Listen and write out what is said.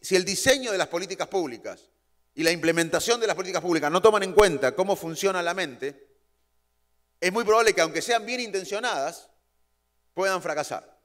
Si el diseño de las políticas públicas y la implementación de las políticas públicas no toman en cuenta cómo funciona la mente, es muy probable que aunque sean bien intencionadas, puedan fracasar.